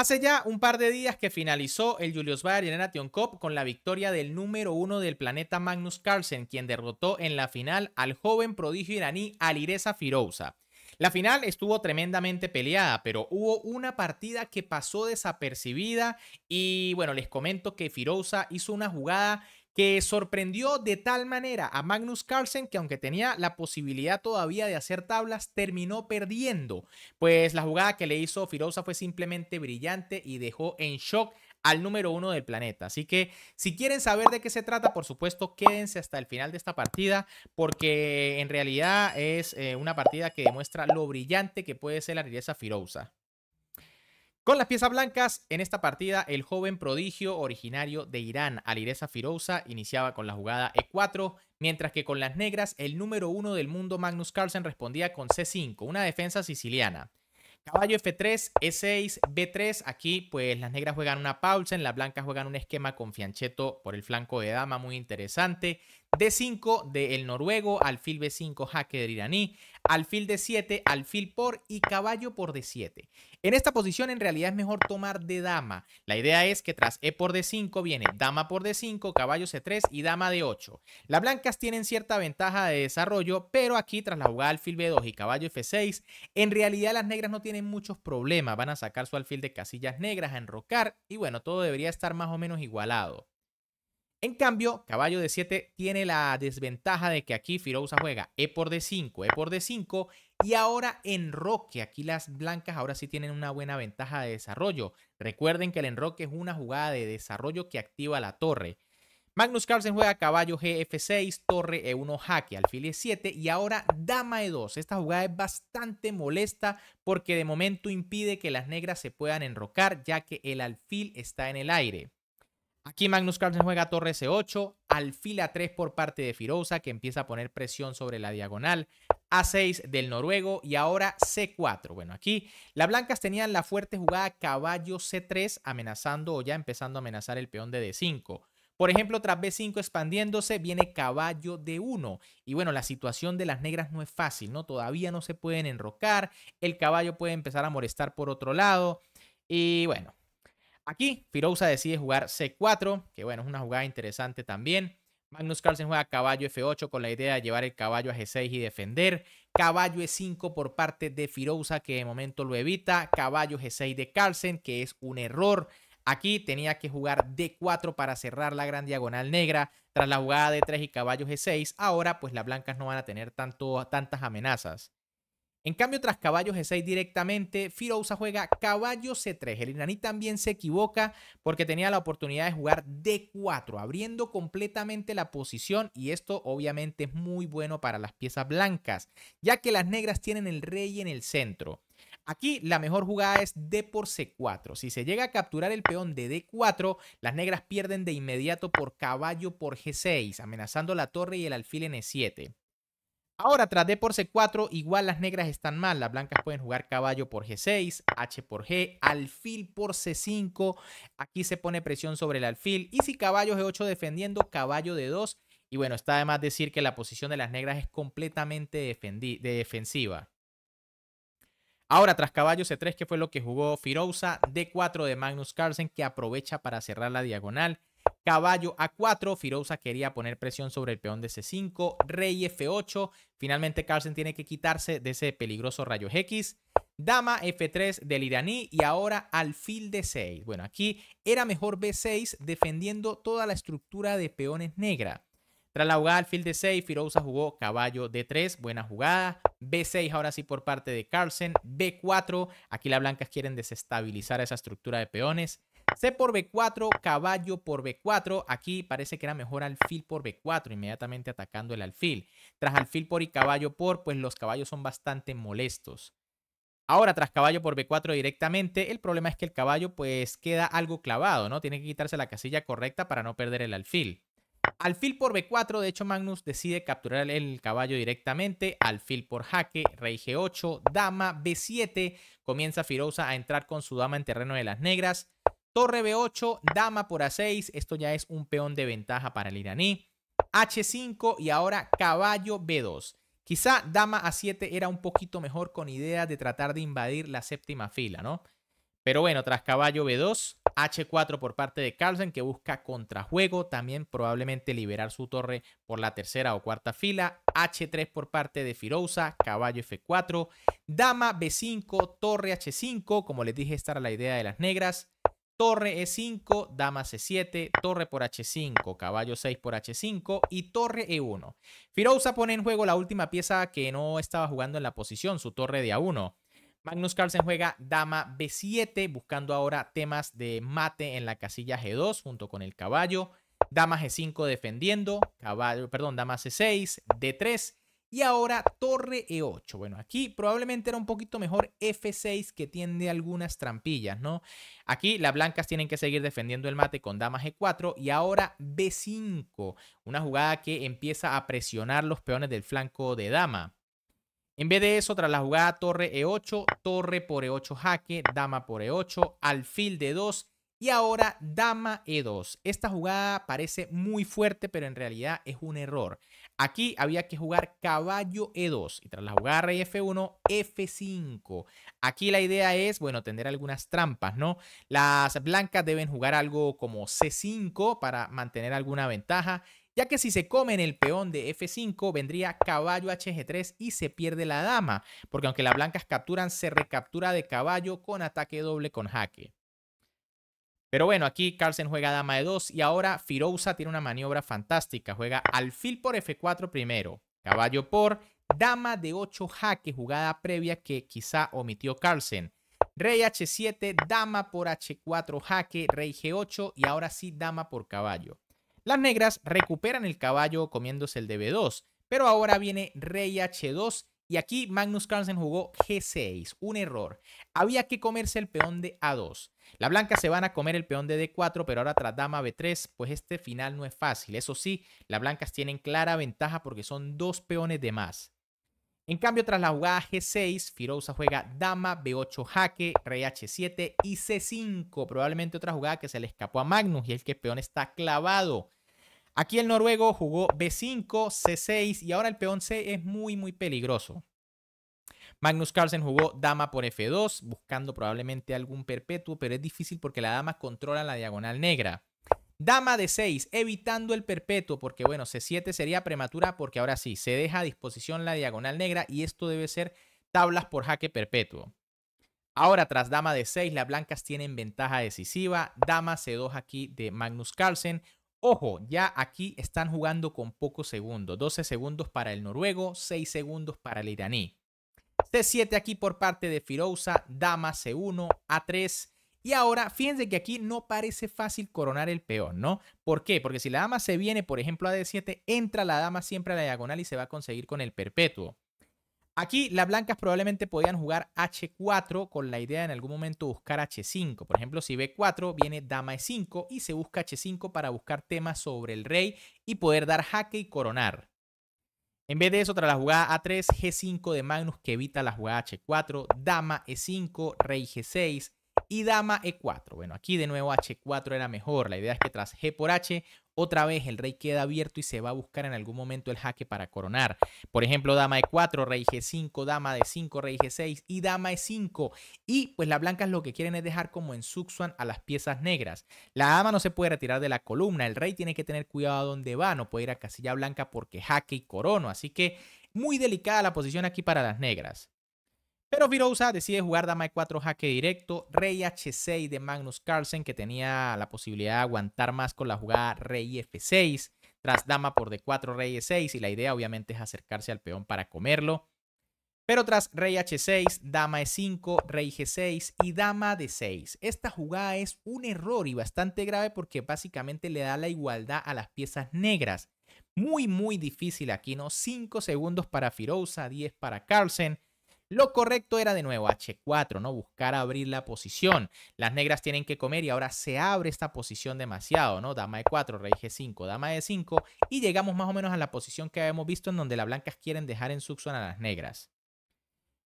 Hace ya un par de días que finalizó el Julius Bayer Nation Cup con la victoria del número uno del planeta Magnus Carlsen, quien derrotó en la final al joven prodigio iraní Alireza Firouza. La final estuvo tremendamente peleada, pero hubo una partida que pasó desapercibida y bueno, les comento que Firouza hizo una jugada que sorprendió de tal manera a Magnus Carlsen que aunque tenía la posibilidad todavía de hacer tablas, terminó perdiendo. Pues la jugada que le hizo Firosa fue simplemente brillante y dejó en shock al número uno del planeta. Así que si quieren saber de qué se trata, por supuesto, quédense hasta el final de esta partida, porque en realidad es eh, una partida que demuestra lo brillante que puede ser la riqueza Firousa. Con las piezas blancas, en esta partida el joven prodigio originario de Irán, Alireza Firouza, iniciaba con la jugada E4, mientras que con las negras el número uno del mundo Magnus Carlsen respondía con C5, una defensa siciliana. Caballo F3, E6, B3, aquí pues las negras juegan una pausa, en las blancas juegan un esquema con fianchetto por el flanco de dama, muy interesante. D5 del noruego, alfil B5 hacker iraní, alfil de 7, alfil por y caballo por d7. En esta posición en realidad es mejor tomar de dama. La idea es que tras e por d5 viene dama por d5, caballo c3 y dama d8. Las blancas tienen cierta ventaja de desarrollo, pero aquí tras la jugada alfil b2 y caballo f6, en realidad las negras no tienen muchos problemas. Van a sacar su alfil de casillas negras, a enrocar y bueno, todo debería estar más o menos igualado. En cambio, caballo de 7 tiene la desventaja de que aquí Firouza juega E por D5, E por D5 y ahora enroque. Aquí las blancas ahora sí tienen una buena ventaja de desarrollo. Recuerden que el enroque es una jugada de desarrollo que activa la torre. Magnus Carlsen juega caballo GF6, torre E1 jaque, alfil E7 y ahora dama E2. Esta jugada es bastante molesta porque de momento impide que las negras se puedan enrocar ya que el alfil está en el aire. Aquí Magnus Carlsen juega torre C8, alfil A3 por parte de Firouza, que empieza a poner presión sobre la diagonal, A6 del noruego y ahora C4. Bueno, aquí las blancas tenían la fuerte jugada caballo C3, amenazando o ya empezando a amenazar el peón de D5. Por ejemplo, tras B5 expandiéndose, viene caballo D1. Y bueno, la situación de las negras no es fácil, ¿no? Todavía no se pueden enrocar, el caballo puede empezar a molestar por otro lado. Y bueno, Aquí Firouza decide jugar C4, que bueno, es una jugada interesante también. Magnus Carlsen juega caballo F8 con la idea de llevar el caballo a G6 y defender. Caballo E5 por parte de Firouza, que de momento lo evita. Caballo G6 de Carlsen, que es un error. Aquí tenía que jugar D4 para cerrar la gran diagonal negra. Tras la jugada de 3 y caballo G6, ahora pues las blancas no van a tener tantas amenazas. En cambio, tras caballo G6 directamente, Firousa juega caballo C3. El iraní también se equivoca porque tenía la oportunidad de jugar D4, abriendo completamente la posición y esto obviamente es muy bueno para las piezas blancas, ya que las negras tienen el rey en el centro. Aquí la mejor jugada es D por C4. Si se llega a capturar el peón de D4, las negras pierden de inmediato por caballo por G6, amenazando la torre y el alfil en E7. Ahora, tras D por C4, igual las negras están mal. Las blancas pueden jugar caballo por G6, H por G, alfil por C5. Aquí se pone presión sobre el alfil. Y si caballo G8 defendiendo, caballo d 2 Y bueno, está más decir que la posición de las negras es completamente defensiva. Ahora, tras caballo C3, que fue lo que jugó Firouza, D4 de Magnus Carlsen, que aprovecha para cerrar la diagonal. Caballo A4, Firouza quería poner presión sobre el peón de C5, Rey F8, finalmente Carlsen tiene que quitarse de ese peligroso rayo X, Dama F3 del iraní y ahora alfil D6. Bueno, aquí era mejor B6 defendiendo toda la estructura de peones negra. Tras la jugada alfil D6, Firouza jugó caballo D3, buena jugada. B6 ahora sí por parte de Carlsen, B4, aquí las blancas quieren desestabilizar esa estructura de peones. C por B4, caballo por B4. Aquí parece que era mejor alfil por B4, inmediatamente atacando el alfil. Tras alfil por y caballo por, pues los caballos son bastante molestos. Ahora, tras caballo por B4 directamente, el problema es que el caballo pues queda algo clavado, ¿no? Tiene que quitarse la casilla correcta para no perder el alfil. Alfil por B4, de hecho Magnus decide capturar el caballo directamente, alfil por jaque, rey G8, dama B7, comienza firosa a entrar con su dama en terreno de las negras, Torre B8, dama por A6. Esto ya es un peón de ventaja para el iraní. H5 y ahora caballo B2. Quizá dama A7 era un poquito mejor con idea de tratar de invadir la séptima fila, ¿no? Pero bueno, tras caballo B2, H4 por parte de Carlsen que busca contrajuego, también probablemente liberar su torre por la tercera o cuarta fila, H3 por parte de Firouza, caballo F4, dama B5, torre H5, como les dije, esta era la idea de las negras, torre E5, dama C7, torre por H5, caballo 6 por H5 y torre E1. Firouza pone en juego la última pieza que no estaba jugando en la posición, su torre de A1. Magnus Carlsen juega dama B7, buscando ahora temas de mate en la casilla G2 junto con el caballo. Dama G5 defendiendo, caballo, perdón, dama C6, D3 y ahora torre E8. Bueno, aquí probablemente era un poquito mejor F6 que tiende algunas trampillas, ¿no? Aquí las blancas tienen que seguir defendiendo el mate con dama G4 e y ahora B5, una jugada que empieza a presionar los peones del flanco de dama. En vez de eso, tras la jugada torre E8, torre por E8 jaque, dama por E8, alfil de 2 y ahora dama E2. Esta jugada parece muy fuerte, pero en realidad es un error. Aquí había que jugar caballo E2 y tras la jugada rey F1, F5. Aquí la idea es, bueno, tener algunas trampas, ¿no? Las blancas deben jugar algo como C5 para mantener alguna ventaja, ya que si se comen el peón de F5 vendría caballo HG3 y se pierde la dama, porque aunque las blancas capturan, se recaptura de caballo con ataque doble con jaque. Pero bueno, aquí Carlsen juega dama de 2 y ahora Firouza tiene una maniobra fantástica. Juega alfil por F4 primero, caballo por dama de 8 jaque, jugada previa que quizá omitió Carlsen. Rey H7, dama por H4 jaque, rey G8 y ahora sí dama por caballo. Las negras recuperan el caballo comiéndose el b 2 pero ahora viene rey H2 y aquí Magnus Carlsen jugó G6, un error. Había que comerse el peón de A2. Las blancas se van a comer el peón de D4, pero ahora tras dama B3, pues este final no es fácil. Eso sí, las blancas tienen clara ventaja porque son dos peones de más. En cambio, tras la jugada G6, Firouza juega dama, B8 jaque, rey H7 y C5. Probablemente otra jugada que se le escapó a Magnus y el que peón está clavado. Aquí el noruego jugó B5, C6 y ahora el peón C es muy, muy peligroso. Magnus Carlsen jugó dama por F2, buscando probablemente algún perpetuo, pero es difícil porque la dama controla la diagonal negra. Dama de 6, evitando el perpetuo, porque bueno, C7 sería prematura, porque ahora sí, se deja a disposición la diagonal negra y esto debe ser tablas por jaque perpetuo. Ahora, tras dama de 6, las blancas tienen ventaja decisiva. Dama C2 aquí de Magnus Carlsen. Ojo, ya aquí están jugando con pocos segundos. 12 segundos para el noruego, 6 segundos para el iraní. T7 aquí por parte de Firouza, dama C1, A3. Y ahora, fíjense que aquí no parece fácil coronar el peón, ¿no? ¿Por qué? Porque si la dama se viene, por ejemplo, a D7, entra la dama siempre a la diagonal y se va a conseguir con el perpetuo. Aquí las blancas probablemente podían jugar H4 con la idea de en algún momento buscar H5. Por ejemplo, si B4 viene dama E5 y se busca H5 para buscar temas sobre el rey y poder dar jaque y coronar. En vez de eso, tras la jugada A3, G5 de Magnus que evita la jugada H4, Dama E5, Rey G6 y Dama E4. Bueno, aquí de nuevo H4 era mejor. La idea es que tras G por H otra vez el rey queda abierto y se va a buscar en algún momento el jaque para coronar. Por ejemplo, dama e 4, rey G5, dama de 5, rey G6 y dama E5. Y pues las blancas lo que quieren es dejar como en Suxuan a las piezas negras. La dama no se puede retirar de la columna, el rey tiene que tener cuidado a dónde va, no puede ir a casilla blanca porque jaque y corono. Así que muy delicada la posición aquí para las negras. Pero Virosa decide jugar dama e4 jaque directo, rey h6 de Magnus Carlsen que tenía la posibilidad de aguantar más con la jugada rey f6 tras dama por d4 rey e6 y la idea obviamente es acercarse al peón para comerlo. Pero tras rey h6, dama e5, rey g6 y dama d6. Esta jugada es un error y bastante grave porque básicamente le da la igualdad a las piezas negras. Muy muy difícil aquí, ¿no? 5 segundos para Firouza, 10 para Carlsen. Lo correcto era de nuevo H4, ¿no? Buscar abrir la posición. Las negras tienen que comer y ahora se abre esta posición demasiado, ¿no? Dama E4, rey G5, dama E5 y llegamos más o menos a la posición que habíamos visto en donde las blancas quieren dejar en succión a las negras.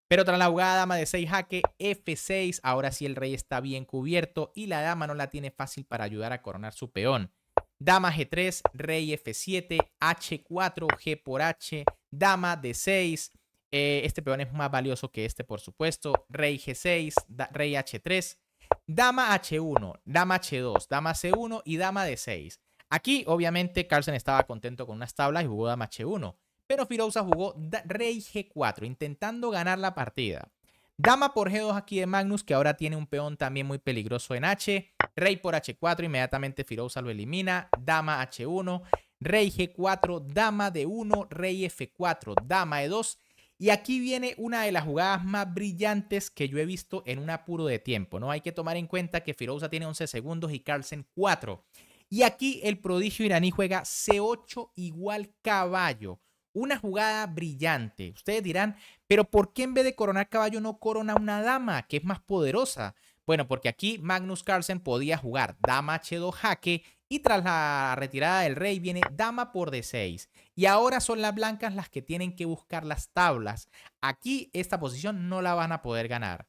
Pero tras la jugada dama de 6 jaque, F6, ahora sí el rey está bien cubierto y la dama no la tiene fácil para ayudar a coronar su peón. Dama G3, rey F7, H4, G por H, dama D6, eh, este peón es más valioso que este, por supuesto. Rey G6, Rey H3, Dama H1, Dama H2, Dama C1 y Dama D6. Aquí, obviamente, Carlsen estaba contento con unas tablas y jugó Dama H1. Pero Firouza jugó Rey G4, intentando ganar la partida. Dama por G2 aquí de Magnus, que ahora tiene un peón también muy peligroso en H. Rey por H4, inmediatamente Firouza lo elimina. Dama H1, Rey G4, Dama D1, Rey F4, Dama E2 y aquí viene una de las jugadas más brillantes que yo he visto en un apuro de tiempo, ¿no? Hay que tomar en cuenta que Firouza tiene 11 segundos y Carlsen 4. Y aquí el prodigio iraní juega C8 igual caballo. Una jugada brillante. Ustedes dirán, pero ¿por qué en vez de coronar caballo no corona una dama, que es más poderosa? Bueno, porque aquí Magnus Carlsen podía jugar dama H2 jaque y tras la retirada del rey viene dama por d6. Y ahora son las blancas las que tienen que buscar las tablas. Aquí esta posición no la van a poder ganar.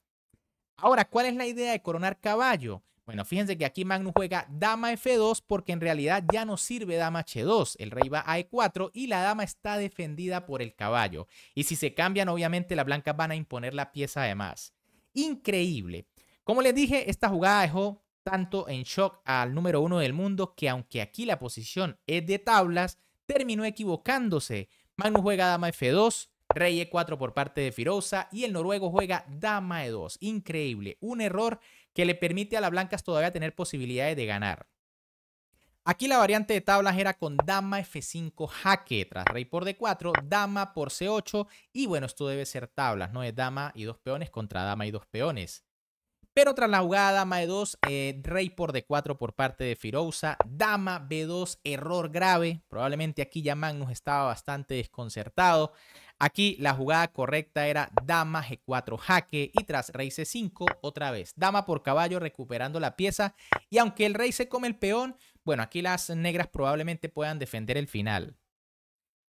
Ahora, ¿cuál es la idea de coronar caballo? Bueno, fíjense que aquí Magnus juega dama f2 porque en realidad ya no sirve dama h2. El rey va a e4 y la dama está defendida por el caballo. Y si se cambian, obviamente las blancas van a imponer la pieza además. Increíble. Como les dije, esta jugada dejó tanto en shock al número uno del mundo que aunque aquí la posición es de tablas, terminó equivocándose. Magnus juega dama F2, rey E4 por parte de Firosa y el noruego juega dama E2. Increíble, un error que le permite a las blancas todavía tener posibilidades de ganar. Aquí la variante de tablas era con dama F5 jaque, tras rey por D4, dama por C8 y bueno, esto debe ser tablas, no es dama y dos peones contra dama y dos peones. Pero tras la jugada, dama e 2, eh, rey por d4 por parte de Firoza. Dama b2, error grave. Probablemente aquí ya Magnus estaba bastante desconcertado. Aquí la jugada correcta era dama g4 jaque y tras rey c5 otra vez. Dama por caballo recuperando la pieza y aunque el rey se come el peón, bueno, aquí las negras probablemente puedan defender el final.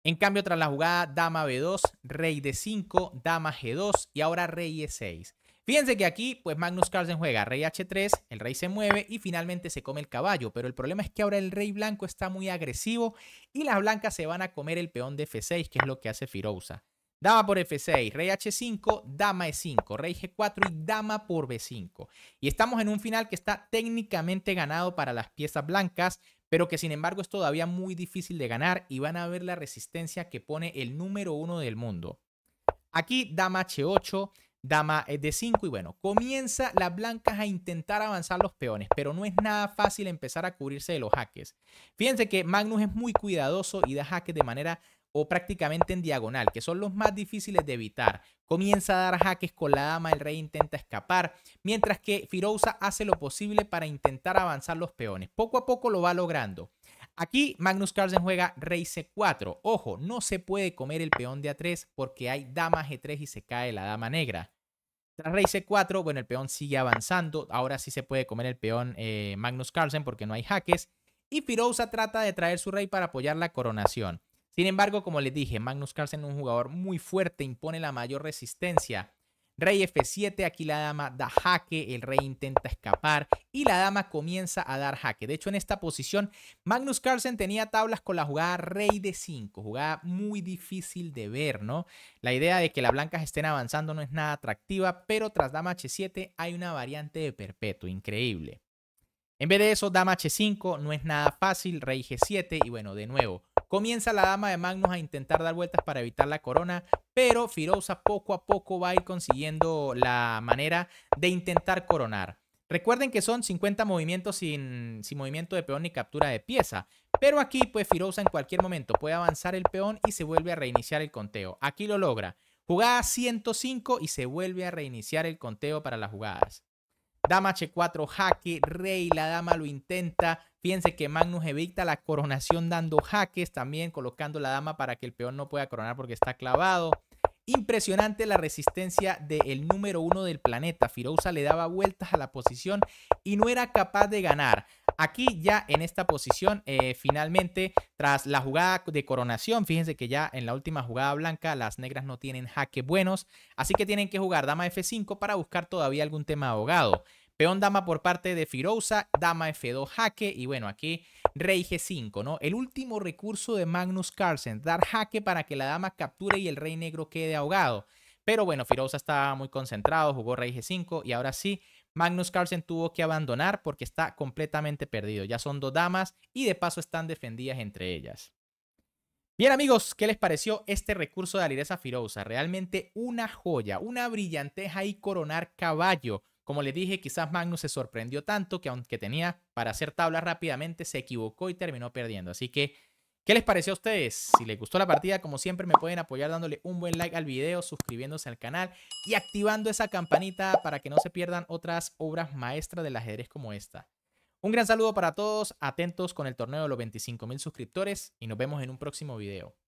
En cambio, tras la jugada, dama b2, rey d5, dama g2 y ahora rey e6. Fíjense que aquí, pues Magnus Carlsen juega rey h3, el rey se mueve y finalmente se come el caballo, pero el problema es que ahora el rey blanco está muy agresivo y las blancas se van a comer el peón de f6, que es lo que hace Firouza. Dama por F6, rey H5, dama E5, rey G4 y dama por B5. Y estamos en un final que está técnicamente ganado para las piezas blancas, pero que sin embargo es todavía muy difícil de ganar y van a ver la resistencia que pone el número uno del mundo. Aquí dama H8, Dama es de 5 y bueno, comienza las blancas a intentar avanzar los peones, pero no es nada fácil empezar a cubrirse de los jaques. Fíjense que Magnus es muy cuidadoso y da jaques de manera o prácticamente en diagonal, que son los más difíciles de evitar. Comienza a dar jaques con la dama, el rey intenta escapar, mientras que Firouza hace lo posible para intentar avanzar los peones. Poco a poco lo va logrando. Aquí Magnus Carlsen juega rey c4. Ojo, no se puede comer el peón de a3 porque hay dama g3 y se cae la dama negra. Tras rey c4, bueno, el peón sigue avanzando. Ahora sí se puede comer el peón eh, Magnus Carlsen porque no hay jaques. Y Firouza trata de traer su rey para apoyar la coronación. Sin embargo, como les dije, Magnus Carlsen es un jugador muy fuerte, impone la mayor resistencia. Rey F7, aquí la dama da jaque, el rey intenta escapar y la dama comienza a dar jaque. De hecho, en esta posición, Magnus Carlsen tenía tablas con la jugada rey d 5, jugada muy difícil de ver, ¿no? La idea de que las blancas estén avanzando no es nada atractiva, pero tras dama H7 hay una variante de perpetuo, increíble. En vez de eso, dama H5 no es nada fácil, rey G7 y bueno, de nuevo, Comienza la dama de Magnus a intentar dar vueltas para evitar la corona, pero Firoza poco a poco va a ir consiguiendo la manera de intentar coronar. Recuerden que son 50 movimientos sin, movimiento de peón ni captura de pieza, pero aquí pues Firoza en cualquier momento puede avanzar el peón y se vuelve a reiniciar el conteo. Aquí lo logra. Jugada 105 y se vuelve a reiniciar el conteo para las jugadas. Dama H4, jaque, rey, la dama lo intenta, Fíjense que Magnus evita la coronación dando jaques, también colocando la dama para que el peón no pueda coronar porque está clavado. Impresionante la resistencia del número uno del planeta. Firouza le daba vueltas a la posición y no era capaz de ganar. Aquí ya en esta posición, eh, finalmente, tras la jugada de coronación, fíjense que ya en la última jugada blanca las negras no tienen jaque buenos, así que tienen que jugar dama F5 para buscar todavía algún tema ahogado. Peón dama por parte de Firoza, dama F2 jaque y bueno, aquí rey G5, ¿no? El último recurso de Magnus Carlsen, dar jaque para que la dama capture y el rey negro quede ahogado. Pero bueno, Firoza estaba muy concentrado, jugó rey G5 y ahora sí, Magnus Carlsen tuvo que abandonar porque está completamente perdido. Ya son dos damas y de paso están defendidas entre ellas. Bien amigos, ¿qué les pareció este recurso de Alireza Firoza? Realmente una joya, una brillanteja y coronar caballo como les dije, quizás Magnus se sorprendió tanto que aunque tenía para hacer tabla rápidamente, se equivocó y terminó perdiendo. Así que, ¿qué les pareció a ustedes? Si les gustó la partida, como siempre, me pueden apoyar dándole un buen like al video, suscribiéndose al canal y activando esa campanita para que no se pierdan otras obras maestras del ajedrez como esta. Un gran saludo para todos, atentos con el torneo de los 25.000 suscriptores y nos vemos en un próximo video.